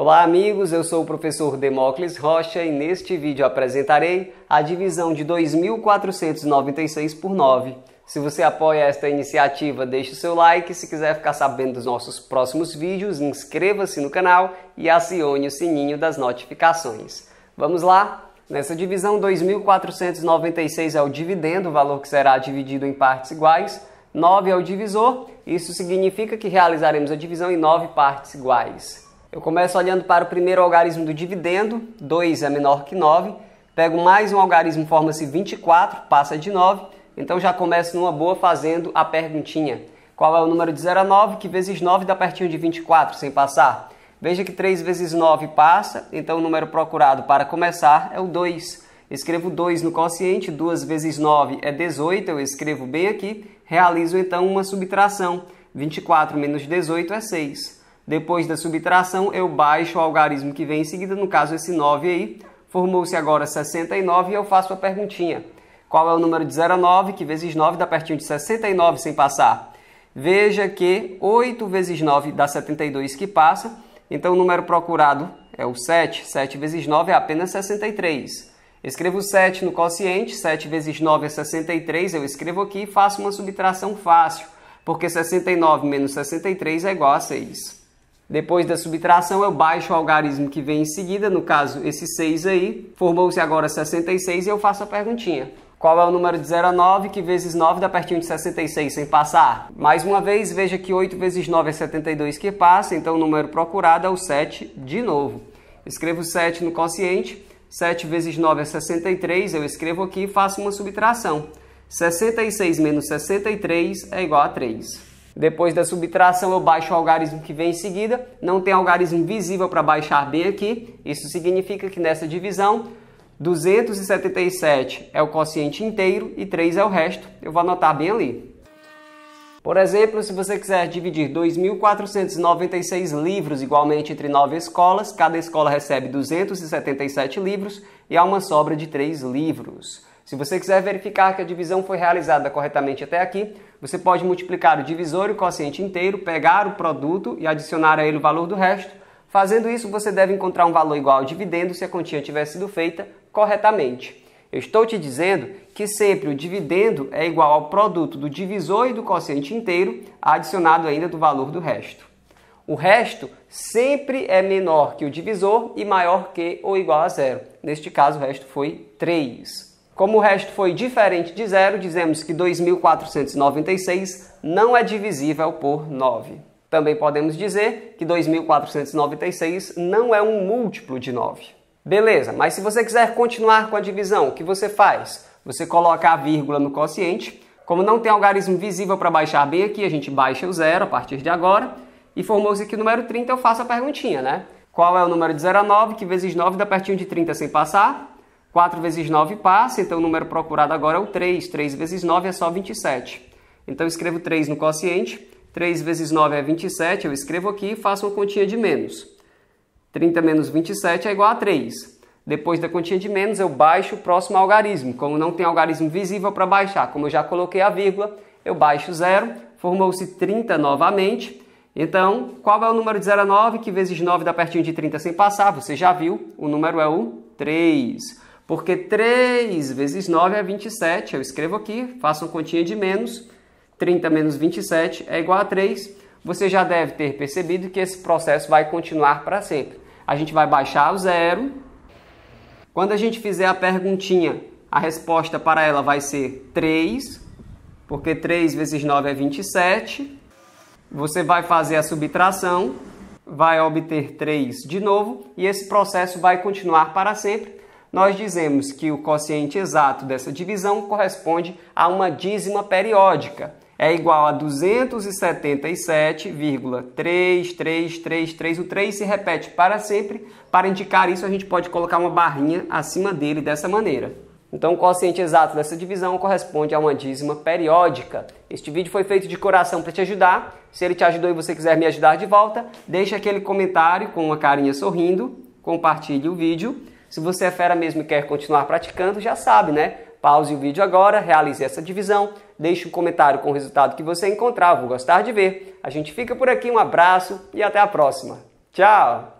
Olá, amigos. Eu sou o professor Demócles Rocha e neste vídeo apresentarei a divisão de 2496 por 9. Se você apoia esta iniciativa, deixe seu like. Se quiser ficar sabendo dos nossos próximos vídeos, inscreva-se no canal e acione o sininho das notificações. Vamos lá? Nessa divisão, 2496 é o dividendo, o valor que será dividido em partes iguais. 9 é o divisor, isso significa que realizaremos a divisão em 9 partes iguais. Eu começo olhando para o primeiro algarismo do dividendo, 2 é menor que 9. Pego mais um algarismo, forma-se 24, passa de 9. Então já começo numa boa fazendo a perguntinha. Qual é o número de 0 a 9 que vezes 9 dá pertinho de 24, sem passar? Veja que 3 vezes 9 passa, então o número procurado para começar é o 2. Escrevo 2 no quociente, 2 vezes 9 é 18, eu escrevo bem aqui. Realizo então uma subtração. 24 menos 18 é 6. Depois da subtração, eu baixo o algarismo que vem em seguida, no caso esse 9 aí, formou-se agora 69 e eu faço a perguntinha. Qual é o número de 0 a 9, que vezes 9 dá pertinho de 69 sem passar? Veja que 8 vezes 9 dá 72 que passa, então o número procurado é o 7, 7 vezes 9 é apenas 63. Escrevo 7 no quociente, 7 vezes 9 é 63, eu escrevo aqui e faço uma subtração fácil, porque 69 menos 63 é igual a 6. Depois da subtração, eu baixo o algarismo que vem em seguida, no caso, esse 6 aí. Formou-se agora 66 e eu faço a perguntinha. Qual é o número de 0 a 9 que vezes 9 dá pertinho de 66 sem passar? Mais uma vez, veja que 8 vezes 9 é 72 que passa, então o número procurado é o 7 de novo. Escrevo 7 no consciente, 7 vezes 9 é 63, eu escrevo aqui e faço uma subtração. 66 menos 63 é igual a 3. Depois da subtração, eu baixo o algarismo que vem em seguida. Não tem algarismo visível para baixar bem aqui. Isso significa que nessa divisão, 277 é o quociente inteiro e 3 é o resto. Eu vou anotar bem ali. Por exemplo, se você quiser dividir 2.496 livros igualmente entre nove escolas, cada escola recebe 277 livros e há uma sobra de 3 livros. Se você quiser verificar que a divisão foi realizada corretamente até aqui, você pode multiplicar o divisor e o quociente inteiro, pegar o produto e adicionar a ele o valor do resto. Fazendo isso, você deve encontrar um valor igual ao dividendo se a quantia tiver sido feita corretamente. Eu estou te dizendo que sempre o dividendo é igual ao produto do divisor e do quociente inteiro, adicionado ainda do valor do resto. O resto sempre é menor que o divisor e maior que ou igual a zero. Neste caso, o resto foi 3. Como o resto foi diferente de zero, dizemos que 2.496 não é divisível por 9. Também podemos dizer que 2.496 não é um múltiplo de 9. Beleza, mas se você quiser continuar com a divisão, o que você faz? Você coloca a vírgula no quociente. Como não tem algarismo visível para baixar bem aqui, a gente baixa o zero a partir de agora. E formou-se aqui o número 30, eu faço a perguntinha, né? Qual é o número de 0 a 9, que vezes 9 dá pertinho de 30 sem passar? 4 vezes 9 passa, então o número procurado agora é o 3. 3 vezes 9 é só 27. Então eu escrevo 3 no quociente, 3 vezes 9 é 27, eu escrevo aqui e faço uma continha de menos. 30 menos 27 é igual a 3. Depois da continha de menos, eu baixo o próximo algarismo. Como não tem algarismo visível para baixar, como eu já coloquei a vírgula, eu baixo 0, formou-se 30 novamente. Então, qual é o número de 0 a 9? Que vezes 9 dá pertinho de 30 sem passar, você já viu, o número é o 3. 3. Porque 3 vezes 9 é 27. Eu escrevo aqui, faço uma continha de menos. 30 menos 27 é igual a 3. Você já deve ter percebido que esse processo vai continuar para sempre. A gente vai baixar o zero. Quando a gente fizer a perguntinha, a resposta para ela vai ser 3, porque 3 vezes 9 é 27. Você vai fazer a subtração, vai obter 3 de novo e esse processo vai continuar para sempre nós dizemos que o quociente exato dessa divisão corresponde a uma dízima periódica. É igual a 277,3333. O 3 se repete para sempre. Para indicar isso, a gente pode colocar uma barrinha acima dele dessa maneira. Então, o quociente exato dessa divisão corresponde a uma dízima periódica. Este vídeo foi feito de coração para te ajudar. Se ele te ajudou e você quiser me ajudar de volta, deixe aquele comentário com uma carinha sorrindo, compartilhe o vídeo. Se você é fera mesmo e quer continuar praticando, já sabe, né? Pause o vídeo agora, realize essa divisão, deixe um comentário com o resultado que você encontrar, vou gostar de ver. A gente fica por aqui, um abraço e até a próxima. Tchau!